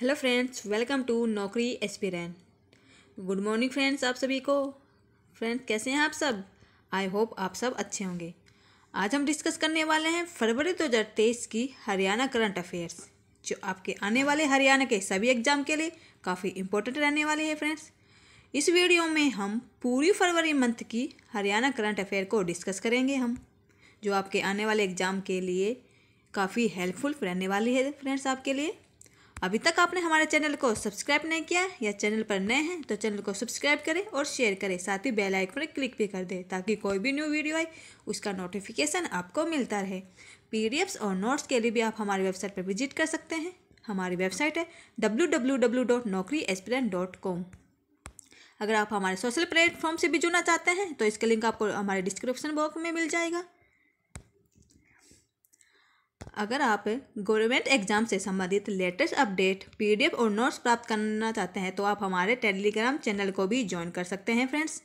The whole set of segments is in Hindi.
hello friends welcome to Naukri aspirant good morning friends आप सभी को फ्रेंड्स कैसे हैं आप सब आई होप आप सब अच्छे होंगे आज हम डिस्कस करने वाले हैं फरवरी दो हज़ार तेईस की हरियाणा करंट अफेयर्स जो आपके आने वाले हरियाणा के सभी एग्जाम के लिए काफ़ी इंपॉर्टेंट रहने वाले हैं फ्रेंड्स इस वीडियो में हम पूरी फरवरी मंथ की हरियाणा करंट अफेयर को डिस्कस करेंगे हम जो आपके आने वाले एग्ज़ाम के लिए काफ़ी हेल्पफुल रहने वाली है फ्रेंड्स आपके लिए अभी तक आपने हमारे चैनल को सब्सक्राइब नहीं किया या चैनल पर नए हैं तो चैनल को सब्सक्राइब करें और शेयर करें साथ ही बेल आइकन पर क्लिक भी कर दें ताकि कोई भी न्यू वीडियो आए उसका नोटिफिकेशन आपको मिलता रहे पीडीएफ्स और नोट्स के लिए भी आप हमारी वेबसाइट पर विजिट कर सकते हैं हमारी वेबसाइट है डब्ल्यू अगर आप हमारे सोशल प्लेटफॉर्म से भी जुड़ना चाहते हैं तो इसका लिंक आपको हमारे डिस्क्रिप्शन बॉक्स में मिल जाएगा अगर आप गवर्नमेंट एग्जाम से संबंधित लेटेस्ट अपडेट पीडीएफ और नोट्स प्राप्त करना चाहते हैं तो आप हमारे टेलीग्राम चैनल को भी ज्वाइन कर सकते हैं फ्रेंड्स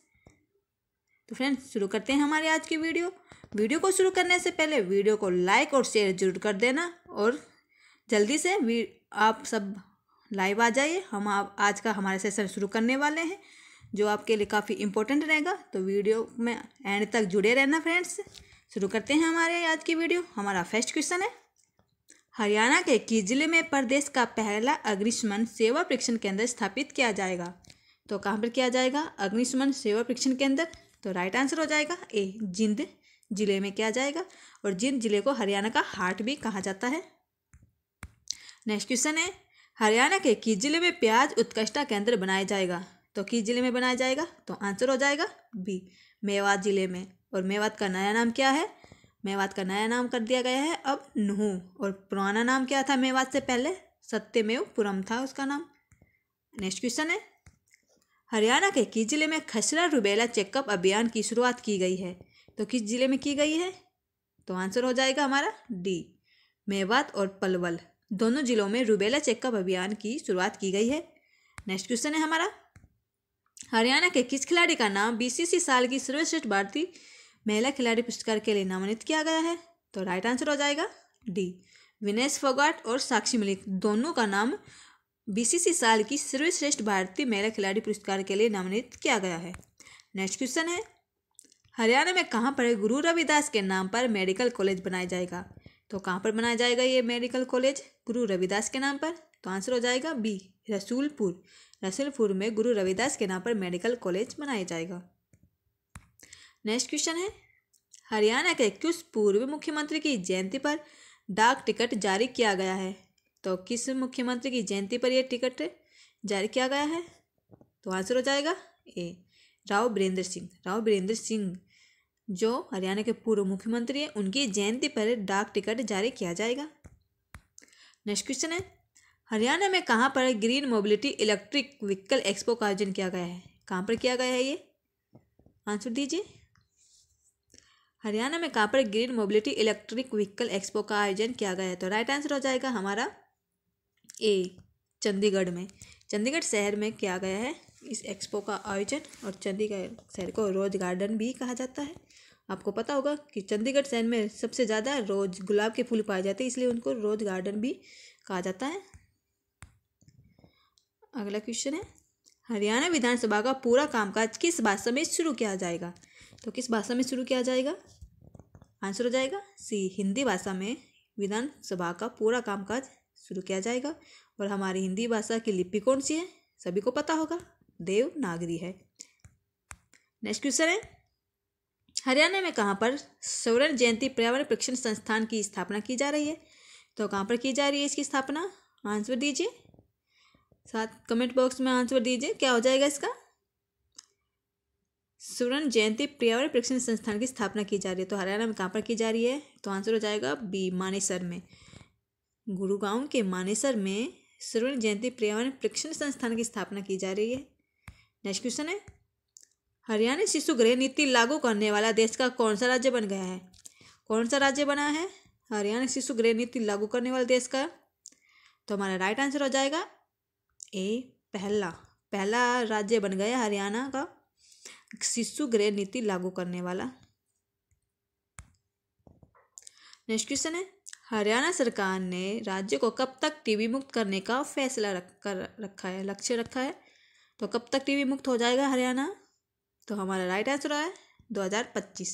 तो फ्रेंड्स शुरू करते हैं हमारे आज की वीडियो वीडियो को शुरू करने से पहले वीडियो को लाइक और शेयर जरूर कर देना और जल्दी से आप सब लाइव आ जाइए हम आप आज का हमारा सेशन शुरू करने वाले हैं जो आपके लिए काफ़ी इम्पोर्टेंट रहेगा तो वीडियो में एंड तक जुड़े रहना फ्रेंड्स शुरू करते हैं हमारे आज की वीडियो हमारा फर्स्ट क्वेश्चन है हरियाणा के किस जिले में प्रदेश का पहला अग्निशमन सेवा परीक्षण केंद्र स्थापित किया जाएगा तो कहाँ पर किया जाएगा अग्निशमन सेवा परीक्षण केंद्र तो राइट आंसर हो जाएगा ए जिंद जिले में किया जाएगा और जिंद जिले को हरियाणा का हार्ट भी कहा जाता है नेक्स्ट क्वेश्चन है हरियाणा के किस जिले में प्याज उत्कृष्टा केंद्र बनाया जाएगा तो किस जिले में बनाया जाएगा तो आंसर हो जाएगा बी मेवात जिले में और मेवात का नया नाम क्या है मेवात का नया नाम कर दिया गया है अब नुहू और पुराना नाम क्या था मेवात से पहले सत्यमेव पुरम था उसका नाम नेक्स्ट क्वेश्चन है हरियाणा के किस जिले में खसरा रुबेला चेकअप अभियान की शुरुआत की गई है तो किस जिले में की गई है तो आंसर हो जाएगा हमारा डी मेवात और पलवल दोनों जिलों में रुबेला चेकअप अभियान की शुरुआत की गई है नेक्स्ट क्वेश्चन है हमारा हरियाणा के किस खिलाड़ी का नाम बीसीसी साल की सर्वश्रेष्ठ भारतीय महिला तो खिलाड़ी पुरस्कार के लिए नामांकित किया गया है तो राइट आंसर हो जाएगा डी विनेश फोगाट और साक्षी मलिक दोनों का नाम बीसीसी साल की सर्वश्रेष्ठ भारतीय महिला खिलाड़ी पुरस्कार के लिए नामांकित किया गया है नेक्स्ट क्वेश्चन है हरियाणा में कहाँ पर गुरु रविदास के नाम पर मेडिकल कॉलेज बनाया जाएगा तो कहाँ पर बनाया जाएगा ये मेडिकल कॉलेज गुरु रविदास के नाम पर तो आंसर हो जाएगा बी रसूलपुर रसूलपुर में गुरु रविदास के नाम पर मेडिकल कॉलेज बनाया जाएगा नेक्स्ट क्वेश्चन है हरियाणा के किस पूर्व मुख्यमंत्री की जयंती पर डाक टिकट जारी किया गया है तो किस मुख्यमंत्री की जयंती पर यह टिकट जारी किया गया है तो आंसर हो जाएगा ए राव बीरेंद्र सिंह राव बीरेंद्र सिंह जो हरियाणा के पूर्व मुख्यमंत्री हैं उनकी जयंती पर डाक टिकट जारी किया जाएगा नेक्स्ट क्वेश्चन है हरियाणा में कहाँ पर green mobility electric vehicle expo का आयोजन किया गया है कहाँ पर किया गया है ये आंसर दीजिए हरियाणा में पर green mobility electric vehicle expo का आयोजन किया गया है तो राइट आंसर हो जाएगा हमारा ए चंडीगढ़ में चंडीगढ़ शहर में किया गया है इस एक्सपो का आयोजन और चंडीगढ़ शहर को रोज गार्डन भी कहा जाता है आपको पता होगा कि चंडीगढ़ शहर में सबसे ज़्यादा रोज गुलाब के फूल पाए जाते हैं इसलिए उनको रोज गार्डन भी कहा जाता है अगला क्वेश्चन है हरियाणा विधानसभा का पूरा कामकाज किस भाषा में शुरू किया जाएगा तो किस भाषा में शुरू किया जाएगा आंसर हो जाएगा सी हिंदी भाषा में विधानसभा का पूरा कामकाज शुरू किया जाएगा और हमारी हिंदी भाषा की लिपि कौन सी है सभी को पता होगा देवनागरी है नेक्स्ट क्वेश्चन है हरियाणा में कहाँ पर स्वर्ण जयंती पर्यावरण प्रेक्षण संस्थान की स्थापना की जा रही है तो कहाँ पर की जा रही है इसकी स्थापना आंसर दीजिए साथ कमेंट बॉक्स में आंसर दीजिए क्या हो जाएगा इसका सुरन जयंती पर्यावरण परीक्षण संस्थान की स्थापना की जा रही है तो हरियाणा में कहाँ पर की जा रही है तो आंसर हो जाएगा बी मानेसर में गुरुगांव के मानेसर में सुवर्ण जयंती पर्यावरण परीक्षण संस्थान की स्थापना की जा रही है नेक्स्ट क्वेश्चन है हरियाणा शिशु गृह नीति लागू करने वाला देश का कौन सा राज्य बन गया है कौन सा राज्य बना है हरियाणा शिशु गृह नीति लागू करने वाला देश का तो हमारा राइट आंसर हो जाएगा ए पहला पहला राज्य बन गया हरियाणा का शिशु गृह नीति लागू करने वाला नेक्स्ट क्वेश्चन है हरियाणा सरकार ने राज्य को कब तक टीबी मुक्त करने का फैसला रख कर रखा है लक्ष्य रखा है तो कब तक टीबी मुक्त हो जाएगा हरियाणा तो हमारा राइट आंसर है 2025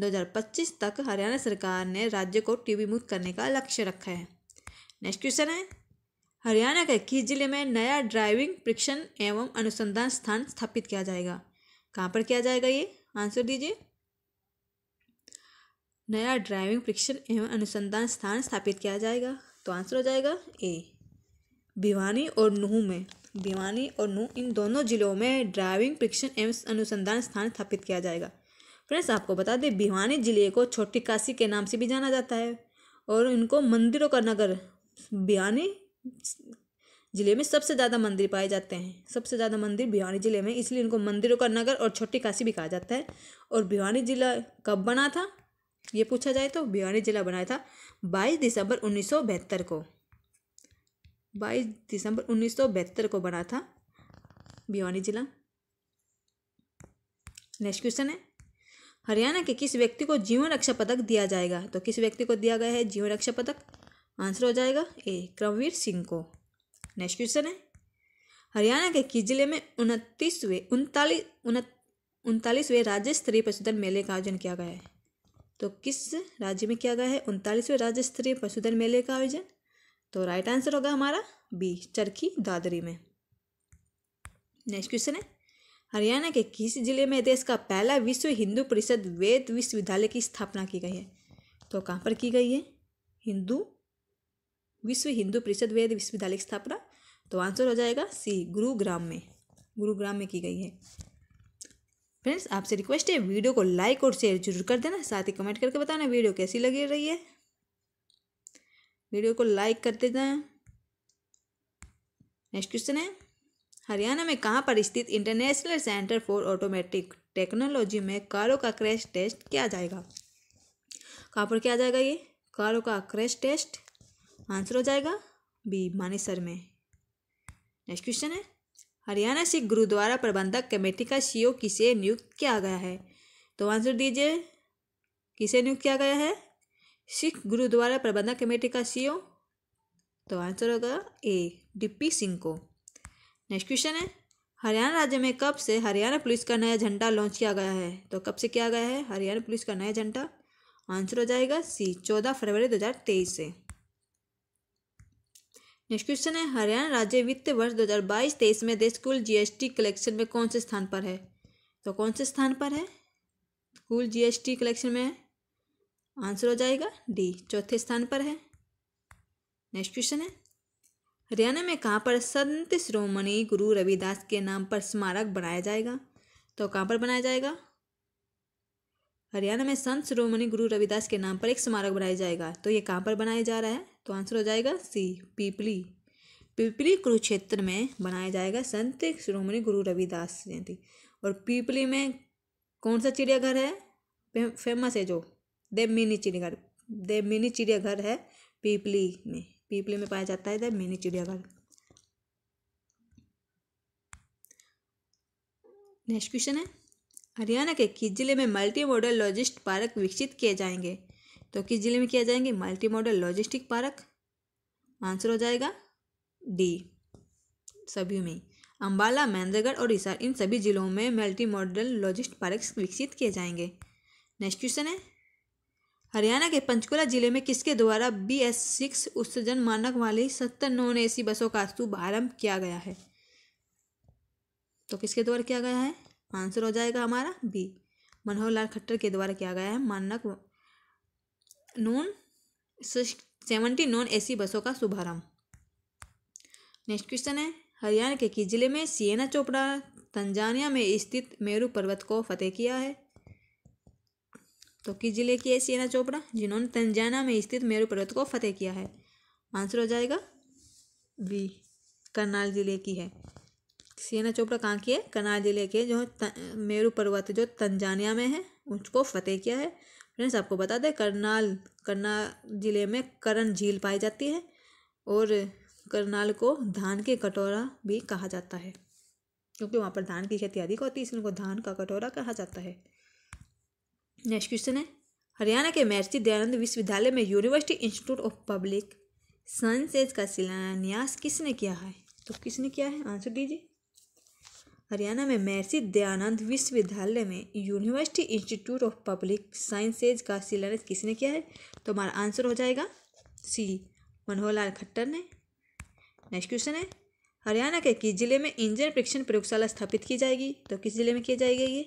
2025 तक हरियाणा सरकार ने राज्य को टीबी मुक्त करने का लक्ष्य रखा है नेक्स्ट क्वेश्चन है हरियाणा के किस जिले में नया ड्राइविंग परीक्षण एवं अनुसंधान स्थान स्थापित किया जाएगा कहाँ पर किया जाएगा ये आंसर दीजिए नया ड्राइविंग परीक्षण एवं अनुसंधान स्थान स्थापित किया जाएगा तो आंसर हो जाएगा ए भिवानी और नूह में भिवानी और नूह इन दोनों जिलों में ड्राइविंग परीक्षण एवं अनुसंधान स्थान स्थापित किया जाएगा फ्रेंड्स आपको बता दें भिवानी जिले को छोटी काशी के नाम से भी जाना जाता है और इनको मंदिरों का नगर भिवानी जिले में सबसे ज़्यादा मंदिर पाए जाते हैं सबसे ज़्यादा मंदिर भिवानी जिले में इसलिए इनको मंदिरों का नगर और छोटी काशी भी कहा जाता है और भिवानी जिला कब बना था ये पूछा जाए तो भिवानी जिला बनाया था बाईस दिसंबर उन्नीस को बाईस दिसंबर उन्नीस को बना था भिवानी जिला नेक्स्ट क्वेश्चन है हरियाणा के किस व्यक्ति को जीवन रक्षा पदक दिया जाएगा तो किस व्यक्ति को दिया गया है जीवन रक्षा पदक आंसर हो जाएगा ए क्रमवीर सिंह को नेक्स्ट क्वेश्चन है हरियाणा के किस जिले में उनतीसवें उनतालीस उनतालीसवें राज्य स्तरीय पशुधन मेले का आयोजन किया गया है तो किस राज्य में किया गया है उनतालीसवें राज्य स्तरीय पशुधन मेले का आयोजन तो राइट आंसर होगा हमारा बी चरखी दादरी में नेक्स्ट क्वेश्चन है हरियाणा के किस जिले में देश का पहला विश्व हिंदू परिषद वेद विश्वविद्यालय की स्थापना की गई है तो कहाँ पर की गई है हिंदू विश्व हिंदू परिषद वेद विश्वविद्यालय की स्थापना तो आंसर हो जाएगा सी गुरुग्राम में गुरुग्राम में की गई है फ्रेंड्स आपसे रिक्वेस्ट है वीडियो को लाइक और शेयर जरूर कर देना साथ ही कमेंट करके बताना वीडियो कैसी लगी रही है वीडियो को लाइक देते हैं नेक्स्ट क्वेश्चन है हरियाणा में कहाँ पर स्थित international centre for automatic technology में कारों का क्रैश टेस्ट किया जाएगा कहाँ पर किया जाएगा ये कारों का क्रैश टेस्ट आंसर हो जाएगा बी मानेसर में नेक्स्ट क्वेश्चन है हरियाणा सिख गुरुद्वारा प्रबंधक कमेटी का सीईओ किसे नियुक्त किया गया है तो आंसर दीजिए किसे नियुक्त किया गया है सिख गुरुद्वारा प्रबंधक कमेटी का सीईओ तो आंसर होगा ए डीपी सिंह को नेक्स्ट क्वेश्चन है हरियाणा राज्य में कब से हरियाणा पुलिस का नया झंडा लॉन्च किया गया है तो कब से किया गया है हरियाणा पुलिस का नया झंडा आंसर हो जाएगा सी चौदह फरवरी दो हज़ार तेईस से नेक्स्ट क्वेश्चन है हरियाणा राज्य वित्त वर्ष 2022-23 में देश कुल जीएसटी कलेक्शन में कौन से स्थान पर है तो कौन से स्थान पर है कुल जीएसटी कलेक्शन में आंसर हो जाएगा डी चौथे स्थान पर है नेक्स्ट क्वेश्चन है हरियाणा में कहाँ पर संत श्रोमणी गुरु रविदास के नाम पर स्मारक बनाया जाएगा तो कहाँ पर बनाया जाएगा हरियाणा में संत शिरोमणि गुरु रविदास के नाम पर एक स्मारक बनाया जाएगा तो ये कहाँ पर बनाया जा रहा है तो आंसर हो जाएगा सी पीपली पीपली कुरुक्षेत्र में बनाया जाएगा संत शिरोमणि गुरु रविदास जयंती और पीपली में कौन सा चिड़ियाघर है फेमस है जो देव मिनी चिड़ियाघर देव मिनी चिड़ियाघर है पीपली में पीपली में पाया जाता है देव मिनी चिड़ियाघर नेक्स्ट क्वेश्चन है हरियाणा के किस जिले में मल्टी मॉडल लॉजिस्ट पार्क विकसित किए जाएंगे तो किस जिले में किया जाएंगे multi modal logistic park answer हो जाएगा डी सभी में अंबाला महेंद्रगढ़ और हिसार इन सभी जिलों में मल्टी मॉडल लॉजिस्ट पार्क विकसित किए जाएंगे नेक्स्ट क्वेश्चन है हरियाणा के पंचकुला जिले में किसके द्वारा बी एस सिक्स उत्सर्जन मानक वाली सत्तर नॉन सी बसों का शुभारंभ किया गया है तो किसके द्वारा किया गया है आंसर हो जाएगा हमारा बी मनोहर लाल खट्टर के द्वारा किया गया है मानक नॉन सेवेंटी नॉन एसी बसों का शुभारंभ नेक्स्ट क्वेश्चन है हरियाणा के किस जिले में सिएना चोपड़ा तंजानिया में स्थित मेरू पर्वत को फतेह किया है तो किस जिले की है सिएना चोपड़ा जिन्होंने तंजाना में स्थित मेरू पर्वत को फतेह किया है आंसर हो जाएगा बी करनाल जिले की है सीना चोपड़ा कहाँ की है ज़िले के जो मेरू पर्वत जो तंजानिया में है उसको फतेह किया है फ्रेंड्स आपको बता दें करनाल करनाल ज़िले में करण झील पाई जाती है और करनाल को धान के कटोरा भी कहा जाता है क्योंकि वहाँ पर धान की खेती अधिक होती है इसलिए उनको धान का कटोरा कहा जाता है नेक्स्ट क्वेश्चन है हरियाणा के महर्षि दयानंद विश्वविद्यालय में university institute of public sciences का शिलान्यास किसने किया है तो किसने किया है आंसर दीजिए हरियाणा में मैसी दयानंद विश्वविद्यालय में university institute of public sciences का शिलान्यास किसने किया है तो हमारा आंसर हो जाएगा सी मनोहर लाल खट्टर ने नेक्स्ट क्वेश्चन है हरियाणा के किस जिले में इंजन परीक्षण प्रयोगशाला स्थापित की जाएगी तो किस जिले में किया जाएगा ये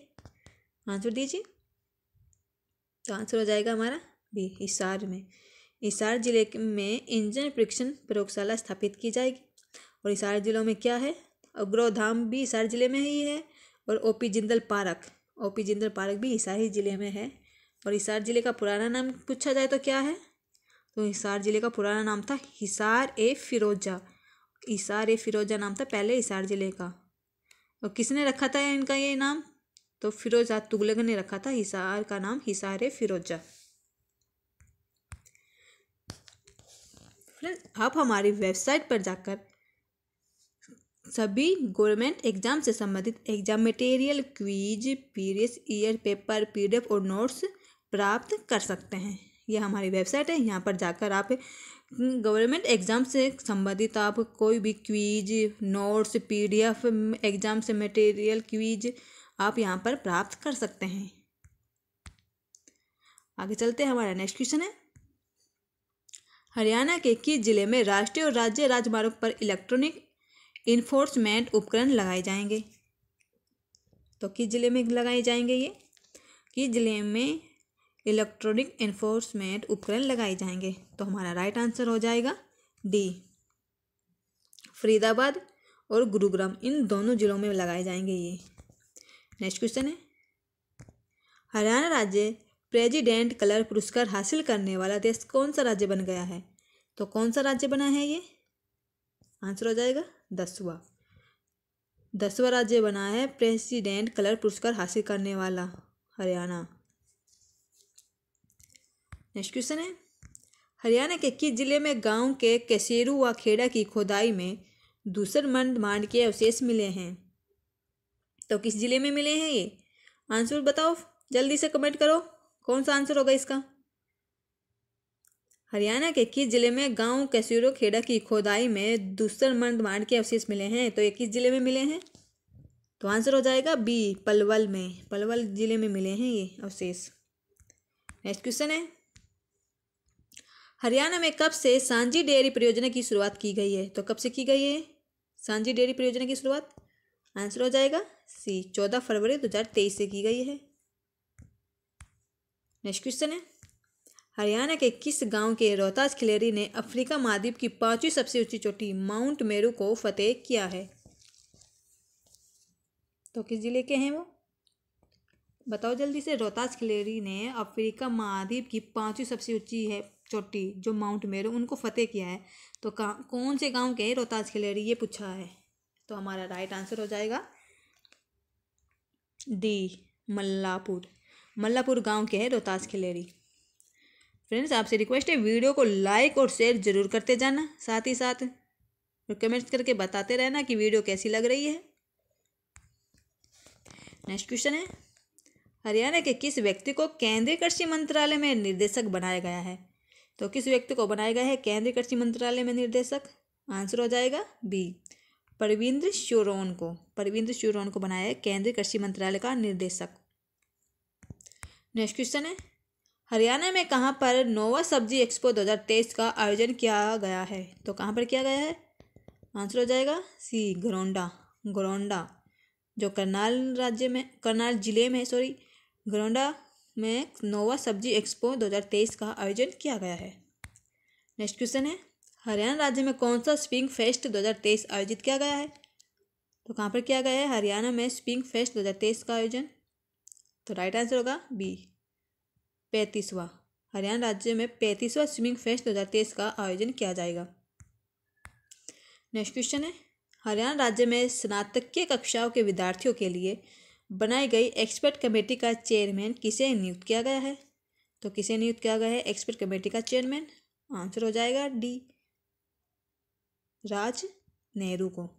आंसर दीजिए तो आंसर हो जाएगा हमारा बी हिसार में हिसार जिले में इंजन परीक्षण प्रयोगशाला स्थापित की जाएगी और हिसार जिलों में क्या है और भी हिसार ज़िले में ही है और O P Jindal park O P Jindal park भी हिसार ही ज़िले में है और हिसार ज़िले का पुराना नाम पूछा जाए तो क्या है तो हिसार ज़िले का पुराना नाम था हिसार ए फिरोजा हिसार ए फिरोजा नाम था पहले हिसार ज़िले का और किसने रखा था इनका ये नाम तो फिरोजा तुगलक ने रखा था हिसार का नाम हिसार ए फिरोजा फ्रेंड आप हमारी वेबसाइट पर जाकर सभी गवर्नमेंट एग्जाम से संबंधित exam material quiz previous year paper PDF और नोट्स प्राप्त कर सकते हैं यह हमारी वेबसाइट है यहाँ पर जाकर आप गवर्नमेंट एग्ज़ाम से संबंधित आप कोई भी क्वीज नोट्स पीडीएफ एग्ज़ाम से मटेरियल क्वीज आप यहाँ पर प्राप्त कर सकते हैं आगे चलते हैं हमारा नेक्स्ट क्वेश्चन है हरियाणा के किस जिले में राष्ट्रीय और राज्य राजमार्ग पर इलेक्ट्रॉनिक इन्फोर्समेंट उपकरण लगाए जाएंगे तो किस ज़िले में लगाए जाएंगे ये किस ज़िले में इलेक्ट्रॉनिक इन्फोर्समेंट उपकरण लगाए जाएंगे तो हमारा राइट आंसर हो जाएगा डी फरीदाबाद और गुरुग्राम इन दोनों जिलों में लगाए जाएंगे ये नेक्स्ट क्वेश्चन है हरियाणा राज्य प्रेजिडेंट कलर पुरस्कार हासिल करने वाला देश कौन सा राज्य बन गया है तो कौन सा राज्य बना है ये आंसर हो जाएगा दसवा दसवा राज्य बना है प्रेसिडेंट कलर पुरस्कार हासिल करने वाला हरियाणा नेक्स्ट क्वेश्चन है हरियाणा के किस जिले में गांव के कैसेरू व खेड़ा की खोदाई में दूसर मंड मांड के अवशेष मिले हैं तो किस जिले में मिले हैं ये आंसर बताओ जल्दी से कमेंट करो कौन सा आंसर होगा इसका हरियाणा के इक्कीस जिले में गांव कैसूरो खेड़ा की खोदाई में दूसर मंद मांड के अवशेष मिले हैं तो ये किस जिले में मिले हैं तो आंसर हो जाएगा बी पलवल में पलवल जिले में मिले हैं ये अवशेष नेक्स्ट क्वेश्चन है हरियाणा में कब से सांझी डेयरी परियोजना की शुरुआत की गई है तो कब से की गई है सांझी डेयरी परियोजना की शुरुआत आंसर हो जाएगा सी चौदह फरवरी दो हजार तेईस से की गई है नेक्स्ट क्वेश्चन है हरियाणा के किस गांव के रोहतास खिलेरी ने अफ्रीका महाद्वीप की पांचवी सबसे ऊंची चोटी माउंट मेरू को फतेह किया है तो किस जिले के हैं वो बताओ जल्दी से रोहताज खिलेरी ने अफ्रीका महाद्वीप की पांचवी सबसे ऊंची है चोटी जो माउंट मेरू उनको फतेह किया है तो कौन से गांव के रोहताज खिलेरी ये पूछा है तो हमारा राइट आंसर हो जाएगा डी मल्लापुर मल्लापुर गांव के है रोहतास खिलेरी फ्रेंड्स आपसे रिक्वेस्ट है वीडियो को लाइक और शेयर जरूर करते जाना साथ ही साथ कमेंट्स करके बताते रहना कि वीडियो कैसी लग रही है नेक्स्ट क्वेश्चन है हरियाणा के किस व्यक्ति को केंद्रीय कृषि मंत्रालय में निर्देशक बनाया गया है तो किस व्यक्ति को बनाया गया है केंद्रीय कृषि मंत्रालय में निर्देशक आंसर हो जाएगा बी परविंद्र श्योरोन को परविंद्र श्योरोन को बनाया है केंद्रीय कृषि मंत्रालय का निर्देशक नेक्स्ट क्वेश्चन है हरियाणा में कहाँ पर नोवा सब्जी एक्सपो 2023 का आयोजन किया गया है तो कहाँ पर किया गया है आंसर हो जाएगा सी गरोंडा गरोंडा जो करनाल राज्य में करनाल जिले में सॉरी गरोंडा में नोवा सब्जी एक्सपो 2023 का आयोजन किया गया है नेक्स्ट क्वेश्चन है हरियाणा राज्य में कौन सा स्प्रिंग फेस्ट 2023 आयोजित किया गया है तो कहाँ पर किया गया है हरियाणा में स्प्रिंग फेस्ट 2023 का आयोजन तो राइट आंसर होगा बी पैंतीसवा हरियाणा राज्य में पैंतीसवा स्विमिंग फेस्ट दो हज़ार तेईस का आयोजन किया जाएगा नेक्स्ट क्वेश्चन है हरियाणा राज्य में स्नातकीय कक्षाओं के विद्यार्थियों के लिए बनाई गई एक्सपर्ट कमेटी का चेयरमैन किसे नियुक्त किया गया है तो किसे नियुक्त किया गया है एक्सपर्ट कमेटी का चेयरमैन आंसर हो जाएगा डी राज नेहरू को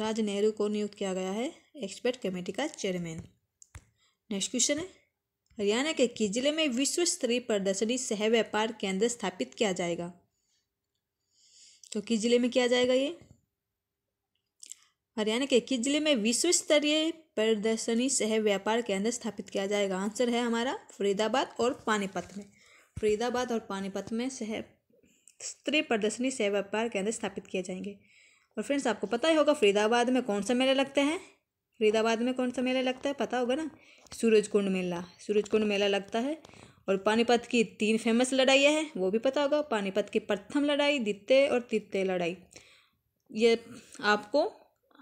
राज नेहरू को नियुक्त किया गया है एक्सपर्ट कमेटी का चेयरमैन नेक्स्ट क्वेश्चन है हरियाणा के किस जिले में विश्व स्तरीय प्रदर्शनी सह व्यापार केंद्र स्थापित किया जाएगा तो किस जिले में किया जाएगा ये हरियाणा के किस जिले में विश्व स्तरीय प्रदर्शनी सह व्यापार केंद्र स्थापित किया जाएगा आंसर है हमारा फरीदाबाद और पानीपत में फरीदाबाद और पानीपत में सह स्तरीय प्रदर्शनी सह व्यापार केंद्र स्थापित किए जाएंगे और फ्रेंड्स आपको पता ही होगा फरीदाबाद में कौन सा मेला लगते हैं फरीदाबाद में कौन सा मेला लगता है पता होगा ना सूरज कुंड मेला सूरज कुंड मेला लगता है और पानीपत की तीन फेमस लड़ाइयाँ हैं वो भी पता होगा पानीपत की प्रथम लड़ाई दित्ते और तित्ते लड़ाई ये आपको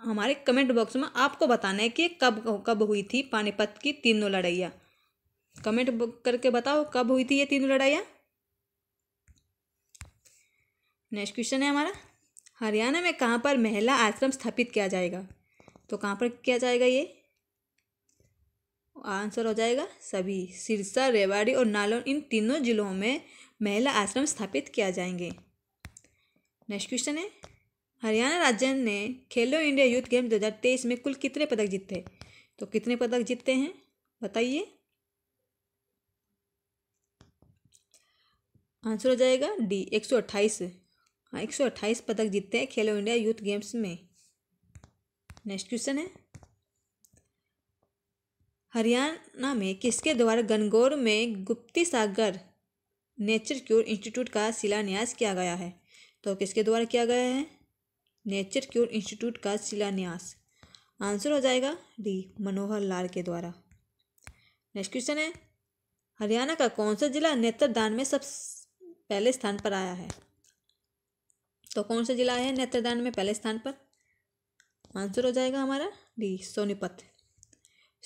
हमारे कमेंट बॉक्स में आपको बताना है कि कब कब हुई थी पानीपत की तीनों लड़ाइयाँ कमेंट करके बताओ कब हुई थी ये तीनों लड़ाइयाँ नेक्स्ट क्वेश्चन है हमारा हरियाणा में कहाँ पर महिला आश्रम स्थापित किया जाएगा तो कहाँ पर किया जाएगा ये आंसर हो जाएगा सभी सिरसा रेवाड़ी और नालौन इन तीनों जिलों में महिला आश्रम स्थापित किया जाएंगे नेक्स्ट क्वेश्चन है हरियाणा राज्य ने खेलो इंडिया यूथ गेम 2023 में कुल कितने पदक जीते तो कितने पदक जीतते हैं बताइए आंसर हो जाएगा डी एक सौ अट्ठाईस हाँ एक सौ अट्ठाईस पदक जीते हैं खेलो इंडिया यूथ गेम्स में नेक्स्ट क्वेश्चन है हरियाणा में किसके द्वारा गनगौर में Gupti Sagar nature cure institute का शिलान्यास किया गया है तो किसके द्वारा किया गया है नेचर क्योर इंस्टीट्यूट का शिलान्यास आंसर हो जाएगा डी मनोहर लाल के द्वारा नेक्स्ट क्वेश्चन है हरियाणा का कौन सा जिला नेत्रदान में सब पहले स्थान पर आया है तो कौन सा जिला है नेत्रदान में पहले स्थान पर आंसर हो जाएगा हमारा डी सोनीपत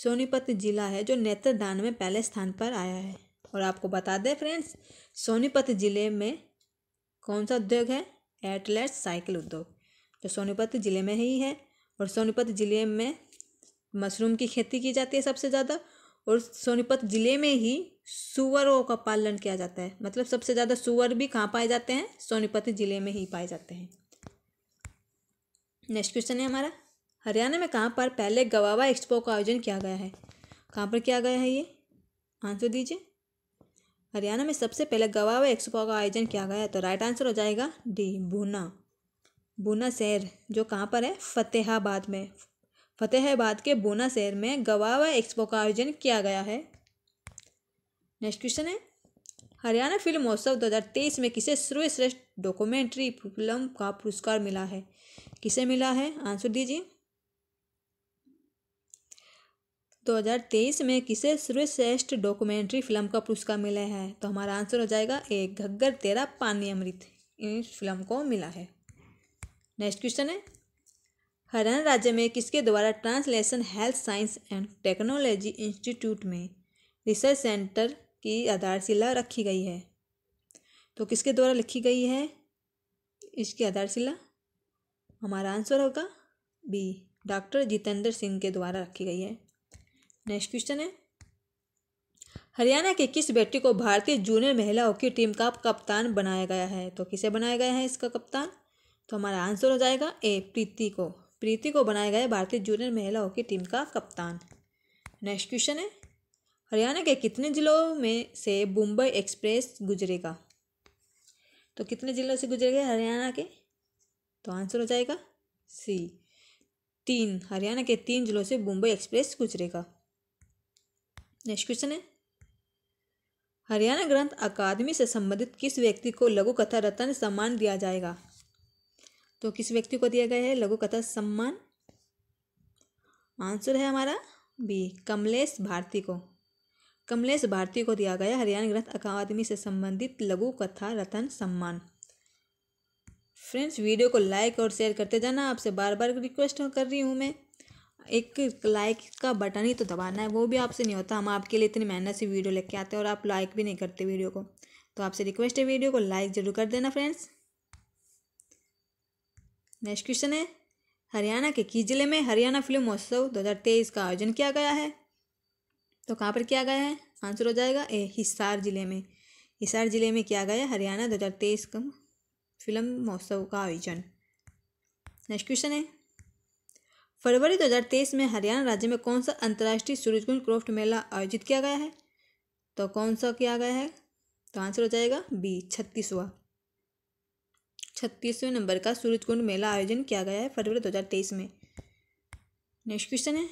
सोनीपत जिला है जो नेत्रदान में पहले स्थान पर आया है और आपको बता दें फ्रेंड्स सोनीपत ज़िले में कौन सा उद्योग है एटलेट साइकिल उद्योग जो सोनीपत ज़िले में ही है और सोनीपत ज़िले में मशरूम की खेती की जाती है सबसे ज़्यादा और सोनीपत ज़िले में ही सुअरों का पालन किया जाता है मतलब सबसे ज़्यादा सुअर भी कहाँ पाए जाते हैं सोनीपत ज़िले में ही पाए जाते हैं नेक्स्ट क्वेश्चन है हमारा हरियाणा में कहाँ पर पहले गवावा एक्सपो का आयोजन किया गया है कहाँ पर किया गया है ये आंसर दीजिए हरियाणा में सबसे पहले गवावा एक्सपो का आयोजन किया गया है तो राइट आंसर हो जाएगा डी बूना बूना शहर जो कहाँ पर है फतेहाबाद में फतेहाबाद के बूना शहर में गवावा एक्सपो का आयोजन किया गया है नेक्स्ट क्वेश्चन है हरियाणा फिल्म महोत्सव 2023 में किसे सर्वश्रेष्ठ डॉक्यूमेंट्री फिल्म का पुरस्कार मिला है किसे मिला है आंसर दीजिए 2023 में किसे सर्वश्रेष्ठ डॉक्यूमेंट्री फिल्म का पुरस्कार मिला है तो हमारा आंसर हो जाएगा एक घग्गर तेरा पानी अमृत इस फिल्म को मिला है नेक्स्ट क्वेश्चन है हरियाणा राज्य में किसके द्वारा translation health science and technology institute में रिसर्च सेंटर की आधारशिला रखी गई है तो किसके द्वारा लिखी गई है इसकी आधारशिला हमारा आंसर होगा बी डॉक्टर जितेंद्र सिंह के द्वारा रखी गई है नेक्स्ट क्वेश्चन है हरियाणा के किस बेटी को भारतीय जूनियर महिला हॉकी टीम का कप्तान बनाया गया है तो किसे बनाया गया है इसका कप्तान तो हमारा आंसर हो जाएगा ए प्रीति को प्रीति को बनाया गया भारतीय जूनियर महिला हॉकी टीम का कप्तान नेक्स्ट क्वेश्चन है हरियाणा के कितने जिलों में से मुंबई एक्सप्रेस गुजरेगा तो कितने जिलों से गुजरेगा हरियाणा के तो आंसर हो जाएगा सी तीन हरियाणा के तीन जिलों से मुंबई एक्सप्रेस गुजरेगा नेक्स्ट क्वेश्चन है हरियाणा ग्रंथ अकादमी से संबंधित किस व्यक्ति को लघु कथा रत्न सम्मान दिया जाएगा तो किस व्यक्ति को दिया गया है लघु कथा सम्मान आंसर है हमारा बी कमलेश भारती को कमलेश भारती को दिया गया हरियाणा ग्रंथ अकादमी से संबंधित लघु कथा रत्न सम्मान फ्रेंड्स वीडियो को लाइक और शेयर करते जाना आपसे बार बार रिक्वेस्ट कर रही हूँ मैं एक लाइक का बटन ही तो दबाना है वो भी आपसे नहीं होता हम आपके लिए इतनी मेहनत से वीडियो लेके आते हैं और आप लाइक भी नहीं करते वीडियो को तो आपसे रिक्वेस्ट है वीडियो को लाइक ज़रूर कर देना फ्रेंड्स नेक्स्ट क्वेश्चन है हरियाणा के किस जिले में हरियाणा फिल्म महोत्सव तेईस का आयोजन किया गया है तो कहाँ पर किया गया है आंसर हो जाएगा ए हिसार जिले में हिसार जिले में किया गया हरियाणा तेईस का फिल्म महोत्सव का आयोजन नेक्स्ट क्वेश्चन है फरवरी 2023 में हरियाणा राज्य में कौन सा अंतर्राष्ट्रीय सूरजकुंड क्रॉफ्ट मेला आयोजित किया गया है तो कौन सा किया गया है तो आंसर हो जाएगा बी छत्तीसवा छत्तीसवें नंबर का सूरजकुंड मेला आयोजन किया गया है फरवरी 2023 में नेक्स्ट क्वेश्चन है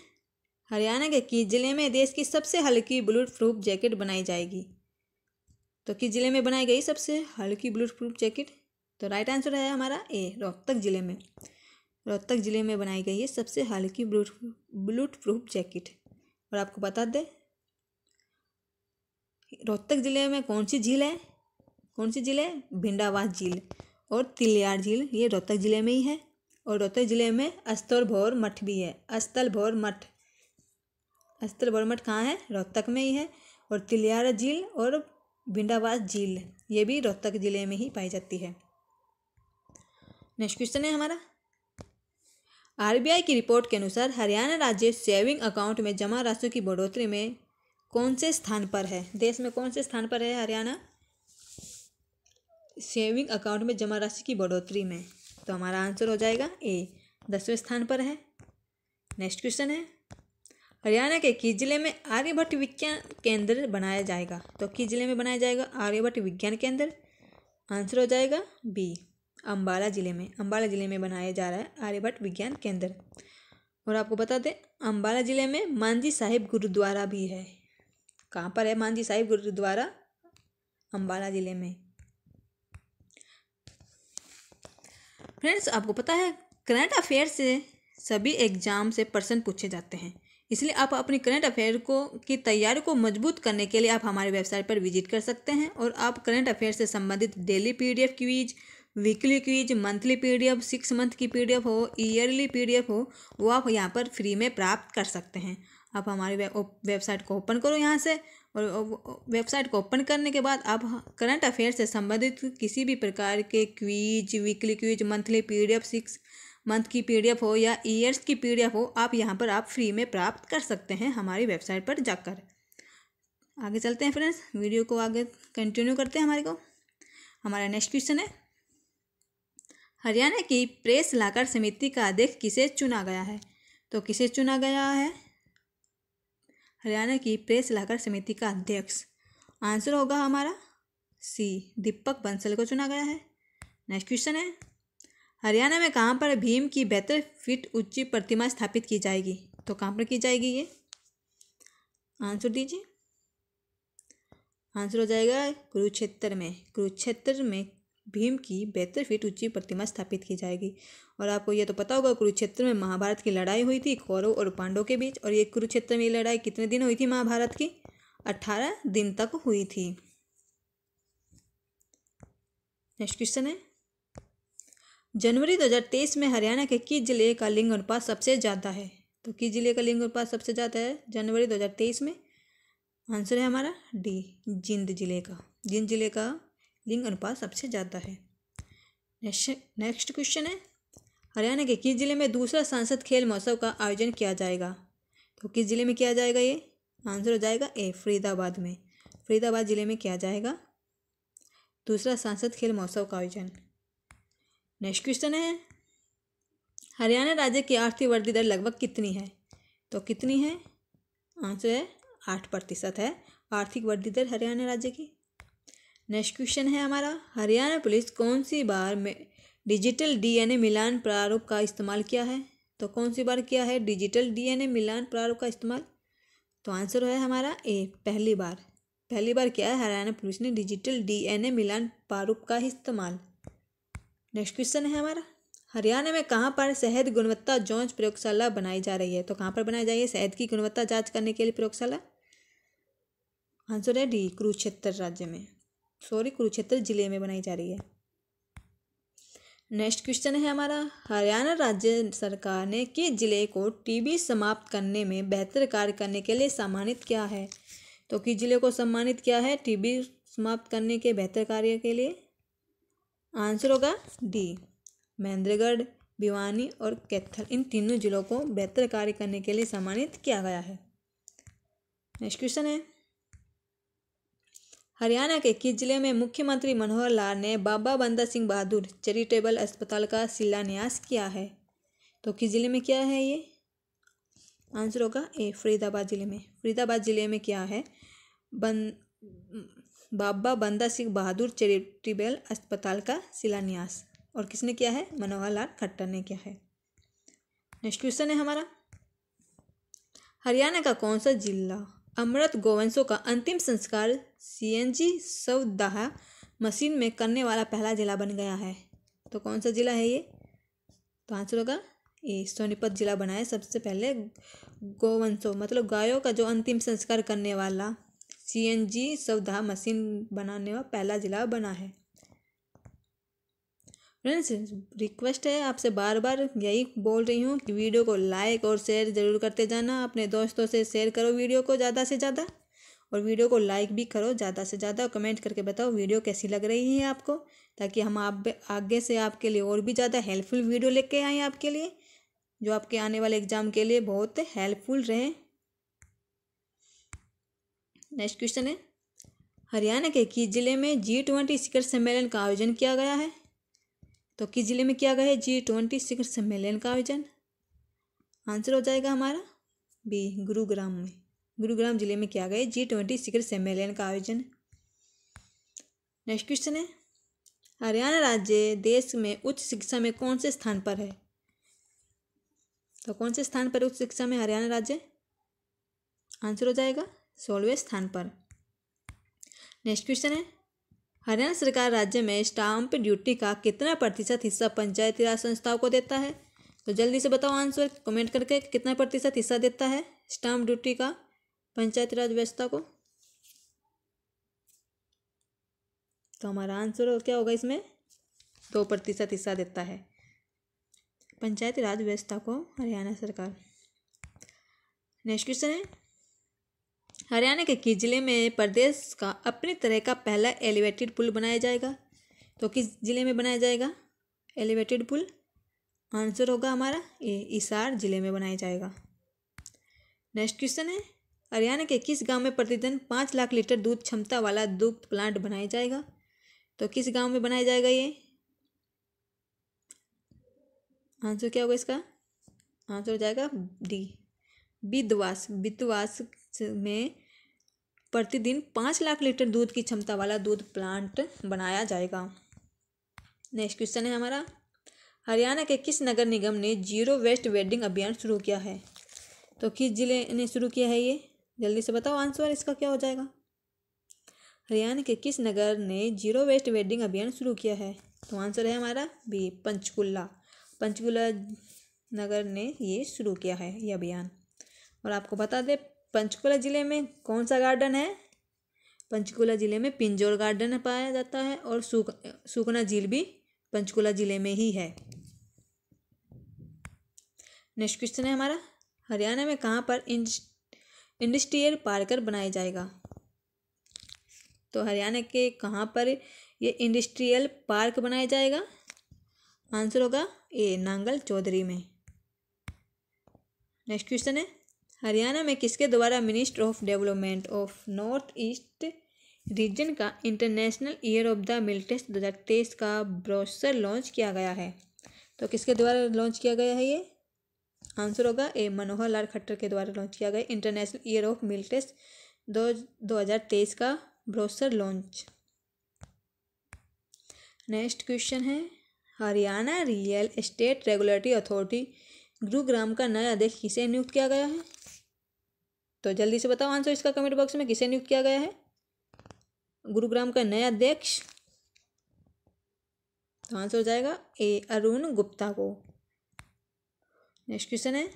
हरियाणा के किस जिले में देश की सबसे हल्की बुलेट प्रूफ जैकेट बनाई जाएगी तो किस जिले में बनाई गई सबसे हल्की बुलेट प्रूफ जैकेट तो राइट आंसर है हमारा ए रोहतक जिले में रोहतक ज़िले में बनाई गई है सबसे हल्की ब्लूट ब्लूट प्रूफ जैकेट और आपको बता दें रोहतक ज़िले में कौन सी झील है कौन सी झील है भिंडावास झील और तिलियार झील ये रोहतक ज़िले में ही है और रोहतक ज़िले में अस्तल भौर मठ भी है अस्तल भौर मठ अस्तल भोर मठ कहाँ है रोहतक में ही है और तिलियार झील और भिंडावास झील ये भी रोहतक ज़िले में ही पाई जाती है नेक्स्ट क्वेश्चन है हमारा आरबीआई की रिपोर्ट के अनुसार हरियाणा राज्य सेविंग अकाउंट में जमा राशि की बढ़ोतरी में कौन से स्थान पर है देश में कौन से स्थान पर है हरियाणा सेविंग अकाउंट में जमा राशि की बढ़ोतरी में तो हमारा आंसर हो जाएगा ए दसवें स्थान पर है नेक्स्ट क्वेश्चन है हरियाणा के किस जिले में आर्यभट्ट विज्ञान केंद्र बनाया जाएगा तो किस जिले में बनाया जाएगा आर्यभट्ट विज्ञान केंद्र आंसर हो जाएगा बी अम्बाला ज़िले में अम्बाला ज़िले में बनाया जा रहा है आर्यभट्ट विज्ञान केंद्र और आपको बता दें अम्बाला ज़िले में मांझी साहिब गुरुद्वारा भी है कहाँ पर है मांझी साहिब गुरुद्वारा अम्बाला ज़िले में फ्रेंड्स आपको पता है करंट अफेयर से सभी एग्ज़ाम से पर्सन पूछे जाते हैं इसलिए आप अपनी करंट अफेयर को की तैयारी को मजबूत करने के लिए आप हमारे वेबसाइट पर विजिट कर सकते हैं और आप करंट अफेयर से संबंधित daily PDF quiz weekly quiz monthly PDF six month की पीडीएफ हो ईयरली पीडीएफ हो वो आप यहाँ पर फ्री में प्राप्त कर सकते हैं आप हमारी वेबसाइट को ओपन करो यहाँ से और वेबसाइट को ओपन करने के बाद आप करंट अफेयर से संबंधित किसी भी प्रकार के quiz weekly quiz monthly PDF six month की पीडीएफ हो या ईयर्स की पीडीएफ हो आप यहाँ पर आप फ्री में प्राप्त कर सकते हैं हमारी वेबसाइट पर जाकर आगे चलते हैं फ्रेंड्स वीडियो को आगे कंटिन्यू करते हैं हमारे को हमारा नेक्स्ट क्वेश्चन है हरियाणा की प्रेस लाकर समिति का अध्यक्ष किसे चुना गया है तो किसे चुना गया है हरियाणा की प्रेस लाकर समिति का अध्यक्ष आंसर होगा हमारा सी दीपक बंसल को चुना गया है नेक्स्ट क्वेश्चन है हरियाणा में कहाँ पर भीम की बेहतर फिट ऊंची प्रतिमा स्थापित की जाएगी तो कहाँ पर की जाएगी ये आंसर दीजिए आंसर हो जाएगा कुरुक्षेत्र में कुरुक्षेत्र में भीम की बेहतर फिट ऊंची प्रतिमा स्थापित की जाएगी और आपको यह तो पता होगा कुरुक्षेत्र में महाभारत की लड़ाई हुई थी कौरव और पांडव के बीच और ये कुरुक्षेत्र में लड़ाई कितने दिन हुई थी महाभारत की अट्ठारह दिन तक हुई थी नेक्स्ट क्वेश्चन है जनवरी 2023 में हरियाणा के किस जिले का लिंग अनुपात सबसे ज़्यादा है तो किस जिले का लिंग अनुपात सबसे ज़्यादा है जनवरी 2023 में आंसर है हमारा डी जिंद जिले का जिंद जिले का लिंग अनुपात सबसे ज़्यादा है नेक्स्ट क्वेश्चन है हरियाणा के किस जिले में दूसरा सांसद खेल महोत्सव का आयोजन किया जाएगा तो किस जिले में किया जाएगा ये आंसर हो जाएगा ए फरीदाबाद में फरीदाबाद जिले में किया जाएगा दूसरा सांसद खेल महोत्सव का आयोजन नेक्स्ट क्वेश्चन है हरियाणा राज्य की आर्थिक वृद्धि दर लगभग कितनी है तो कितनी है आंसर है आठ प्रतिशत है आर्थिक वृद्धि दर हरियाणा राज्य की नेक्स्ट क्वेश्चन है हमारा हरियाणा पुलिस कौन सी बार में डिजिटल डीएनए मिलान प्रारूप का इस्तेमाल किया है तो कौन सी बार किया है डिजिटल डीएनए मिलान प्रारूप का इस्तेमाल तो आंसर है हमारा ए पहली बार पहली बार क्या है हरियाणा पुलिस ने डिजिटल डीएनए मिलान प्रारूप का इस्तेमाल नेक्स्ट क्वेश्चन है हमारा हरियाणा में कहाँ पर शहद गुणवत्ता जांच प्रयोगशाला बनाई जा रही है तो कहाँ पर बनाई जा रही है शहद की गुणवत्ता जांच करने के लिए प्रयोगशाला आंसर है डी कुरुक्षेत्र राज्य में सॉरी कुरुक्षेत्र जिले में बनाई जा रही है नेक्स्ट क्वेश्चन है हमारा हरियाणा राज्य सरकार ने किस जिले को टीबी समाप्त करने में बेहतर कार्य करने के लिए सम्मानित किया है तो किस जिले को सम्मानित किया है टीबी समाप्त करने के बेहतर कार्य के लिए आंसर होगा डी महेंद्रगढ़ भिवानी और कैथल इन तीनों जिलों को बेहतर कार्य करने के लिए सम्मानित किया गया है नेक्स्ट क्वेश्चन है हरियाणा के किस जिले में मुख्यमंत्री मनोहर लाल ने बाबा बंदा सिंह बहादुर चैरिटेबल अस्पताल का शिलान्यास किया है तो किस जिले में क्या है ये आंसर होगा ए फरीदाबाद ज़िले में फरीदाबाद ज़िले में क्या है बन बाबा बंदा सिंह बहादुर चैरिटेबल अस्पताल का शिलान्यास और किसने किया है मनोहर लाल खट्टर ने किया है नेक्स्ट क्वेश्चन है हमारा हरियाणा का कौन सा जिला अमृत गोवंशों का अंतिम संस्कार सीएनजी सवदाह मशीन में करने वाला पहला जिला बन गया है तो कौन सा जिला है ये तो आंसर होगा ये सोनीपत जिला बना है सबसे पहले गोवंशो मतलब गायों का जो अंतिम संस्कार करने वाला सीएनजी सवदाह मशीन बनाने वाला पहला जिला बना है फ्रेंड्स रिक्वेस्ट है आपसे बार बार यही बोल रही हूँ कि वीडियो को लाइक और शेयर ज़रूर करते जाना अपने दोस्तों से शेयर करो वीडियो को ज़्यादा से ज़्यादा और वीडियो को लाइक भी करो ज़्यादा से ज़्यादा कमेंट करके बताओ वीडियो कैसी लग रही है आपको ताकि हम आप आगे से आपके लिए और भी ज़्यादा हेल्पफुल वीडियो लेके आए आपके लिए जो आपके आने वाले एग्ज़ाम के लिए बहुत हेल्पफुल रहे नेक्स्ट क्वेश्चन है हरियाणा के किस जिले में जी ट्वेंटी शिखर सम्मेलन का आयोजन किया गया है तो किस जिले में किया गया है जी ट्वेंटी शिखर सम्मेलन का आयोजन आंसर हो जाएगा हमारा बी गुरुग्राम में गुरुग्राम जिले में किया गया जी ट्वेंटी शिखर सम्मेलन का आयोजन नेक्स्ट क्वेश्चन है हरियाणा राज्य देश में उच्च शिक्षा में कौन से स्थान पर है तो कौन से स्थान पर उच्च शिक्षा में हरियाणा राज्य आंसर हो जाएगा सोलहवें स्थान पर नेक्स्ट क्वेश्चन है हरियाणा सरकार राज्य में स्टाम्प ड्यूटी का कितना प्रतिशत हिस्सा पंचायती राज संस्थाओं को देता है तो जल्दी से बताओ आंसर कमेंट करके कितना प्रतिशत हिस्सा देता है स्टाम्प ड्यूटी का पंचायती राज व्यवस्था को तो हमारा आंसर क्या होगा इसमें दो प्रतिशत हिस्सा देता है पंचायती राज व्यवस्था को हरियाणा सरकार नेक्स्ट क्वेश्चन है हरियाणा के किस जिले में प्रदेश का अपनी तरह का पहला एलिवेटेड पुल बनाया जाएगा तो किस जिले में बनाया जाएगा एलिवेटेड पुल आंसर होगा हमारा ये इसार जिले में बनाया जाएगा नेक्स्ट क्वेश्चन है हरियाणा के किस गांव में प्रतिदिन पाँच लाख लीटर दूध क्षमता वाला दूध प्लांट बनाया जाएगा तो किस गांव में बनाया जाएगा ये आंसर क्या होगा इसका आंसर हो जाएगा डी विधवास विधवास में प्रतिदिन पाँच लाख लीटर दूध की क्षमता वाला दूध प्लांट बनाया जाएगा नेक्स्ट क्वेश्चन है हमारा हरियाणा के किस नगर निगम ने जीरो वेस्ट वेडिंग अभियान शुरू किया है तो किस जिले ने शुरू किया है ये जल्दी से बताओ आंसर इसका क्या हो जाएगा हरियाणा के किस नगर ने जीरो वेस्ट वेडिंग अभियान शुरू किया है तो आंसर है हमारा बी पंचकुला पंचकुला नगर ने ये शुरू किया है ये अभियान और आपको बता दें पंचकुला ज़िले में कौन सा गार्डन है पंचकुला ज़िले में पिंजौर गार्डन पाया जाता है और सूख सूखना झील भी पंचकुला ज़िले में ही है नेक्स्ट क्वेश्चन है हमारा हरियाणा में कहाँ पर इंडस्ट्रियल पार्कर बनाया जाएगा तो हरियाणा के कहाँ पर ये इंडस्ट्रियल पार्क बनाया जाएगा आंसर होगा ए नांगल चौधरी में नेक्स्ट क्वेश्चन है हरियाणा में किसके द्वारा minister of development of north east region का international year of the millets दो हज़ार तेईस का ब्रोशर लॉन्च किया गया है तो किसके द्वारा लॉन्च किया गया है ये आंसर होगा ए मनोहर लाल खट्टर के द्वारा लॉन्च किया गया international year of millets दो दो हज़ार तेईस का ब्रोसर लॉन्च नेक्स्ट क्वेश्चन है Haryana real estate regulatory authority Gurugram का नया अध्यक्ष किसे नियुक्त किया गया है तो जल्दी से बताओ आंसर इसका कमेंट बॉक्स में किसे नियुक्त किया गया है गुरुग्राम का नया अध्यक्ष तो आंसर हो जाएगा ए अरुण गुप्ता को नेक्स्ट क्वेश्चन है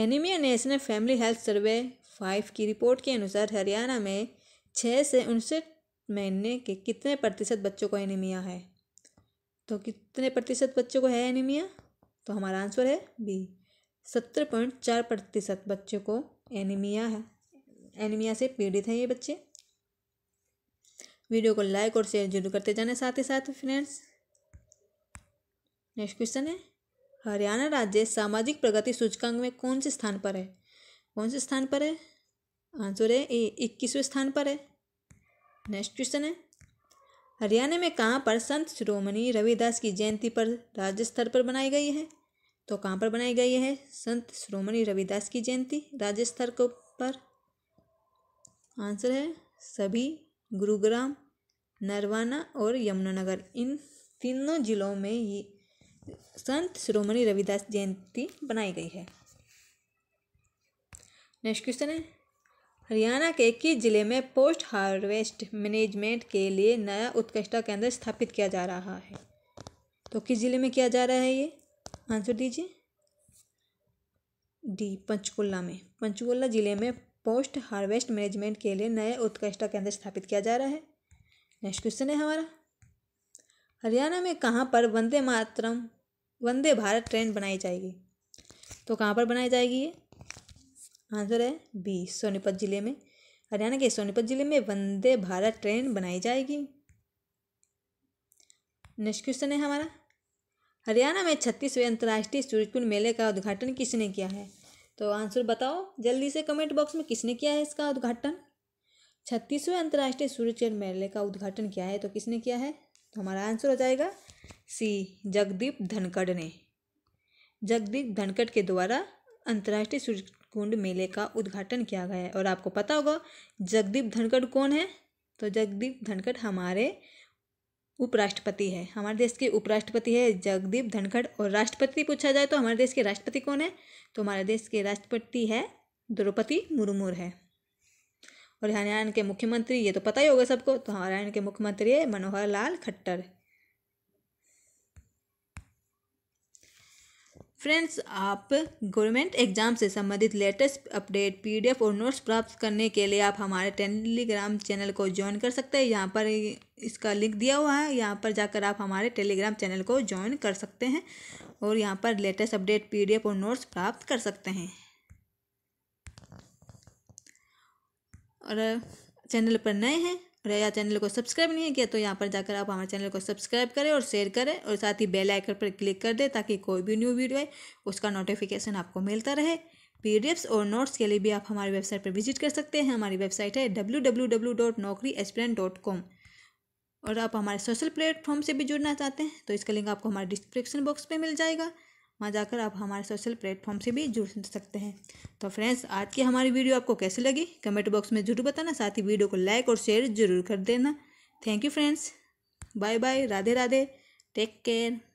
anaemia national family health survey five की रिपोर्ट के अनुसार हरियाणा में छः से उनसठ महीने के कितने प्रतिशत बच्चों को एनीमिया है तो कितने प्रतिशत बच्चों को है एनीमिया तो हमारा आंसर है बी सत्तर पॉइंट चार प्रतिशत बच्चों को एनीमिया है एनीमिया से पीड़ित हैं ये बच्चे वीडियो को लाइक और शेयर जरूर करते जाने साथ ही साथ फ्रेंड्स नेक्स्ट क्वेश्चन है हरियाणा राज्य सामाजिक प्रगति सूचकांक में कौन से स्थान पर है कौन से स्थान पर है आंसर है ए इक्कीसवें स्थान पर है नेक्स्ट क्वेश्चन है हरियाणा में कहाँ पर संत शिरोमणि रविदास की जयंती पर राज्य स्तर पर बनाई गई है तो कहाँ पर बनाई गई है संत शिरोमणि रविदास की जयंती राज्य स्तर को पर आंसर है सभी गुरुग्राम नरवाना और यमुनानगर इन तीनों जिलों में ये संत शिरोमणि रविदास जयंती बनाई गई है नेक्स्ट क्वेश्चन है हरियाणा के किस जिले में पोस्ट हार्वेस्ट मैनेजमेंट के लिए नया उत्कृष्टता केंद्र स्थापित किया जा रहा है तो किस जिले में किया जा रहा है ये आंसर दीजिए डी पंचकुला में पंचकुला जिले में पोस्ट हार्वेस्ट मैनेजमेंट के लिए नया उत्कृष्टता केंद्र स्थापित किया जा रहा है नेक्स्ट क्वेश्चन है हमारा हरियाणा में कहाँ पर वंदे मातरम वंदे भारत ट्रेन बनाई जाएगी तो कहाँ पर बनाई जाएगी ये आंसर है बी सोनीपत ज़िले में हरियाणा के सोनीपत ज़िले में वंदे भारत ट्रेन बनाई जाएगी नेक्स्ट क्वेश्चन है हमारा हरियाणा में छत्तीसवें अंतर्राष्ट्रीय सूर्यकुंड मेले का उद्घाटन किसने किया है तो आंसर बताओ जल्दी से कमेंट बॉक्स में किसने किया है इसका उद्घाटन छत्तीसवें अंतर्राष्ट्रीय सूर्यचंद्र मेले का उद्घाटन किया है तो किसने किया है तो हमारा आंसर हो जाएगा सी जगदीप धनखड़ ने जगदीप धनखड़ के द्वारा अंतर्राष्ट्रीय सूर्य कुंड मेले का उद्घाटन किया गया है और आपको पता होगा जगदीप धनखड़ कौन है तो जगदीप धनखड़ हमारे उपराष्ट्रपति है हमारे देश के उपराष्ट्रपति है जगदीप धनखड़ और राष्ट्रपति पूछा जाए तो हमारे देश के राष्ट्रपति कौन है तो हमारे देश के राष्ट्रपति है द्रौपदी मुर्मू है और हरियाणा के मुख्यमंत्री ये तो पता ही होगा सबको तो हरियाणा के मुख्यमंत्री है मनोहर लाल खट्टर फ्रेंड्स आप गवर्नमेंट एग्जाम से संबंधित लेटेस्ट अपडेट पीडीएफ और नोट्स प्राप्त करने के लिए आप हमारे टेलीग्राम चैनल को ज्वाइन कर सकते हैं यहाँ पर इसका लिंक दिया हुआ है यहाँ पर जाकर आप हमारे टेलीग्राम चैनल को ज्वाइन कर सकते हैं और यहाँ पर लेटेस्ट अपडेट पीडीएफ और नोट्स प्राप्त कर सकते हैं और चैनल पर नए हैं और या चैनल को सब्सक्राइब नहीं किया तो यहाँ पर जाकर आप हमारे चैनल को सब्सक्राइब करें और शेयर करें और साथ ही बेल आइकन पर क्लिक कर दें ताकि कोई भी न्यू वीडियो है उसका नोटिफिकेशन आपको मिलता रहे पी और नोट्स के लिए भी आप हमारी वेबसाइट पर विजिट कर सकते हैं हमारी वेबसाइट है डब्ल्यू और आप हमारे सोशल प्लेटफॉर्म से भी जुड़ना चाहते हैं तो इसका लिंक आपको हमारे डिस्क्रिप्शन बॉक्स में मिल जाएगा वहाँ जाकर आप हमारे सोशल प्लेटफॉर्म से भी जुड़ सकते हैं तो फ्रेंड्स आज की हमारी वीडियो आपको कैसी लगी कमेंट बॉक्स में जरूर बताना साथ ही वीडियो को लाइक और शेयर जरूर कर देना thank you friends bye bye Radhe Radhe take care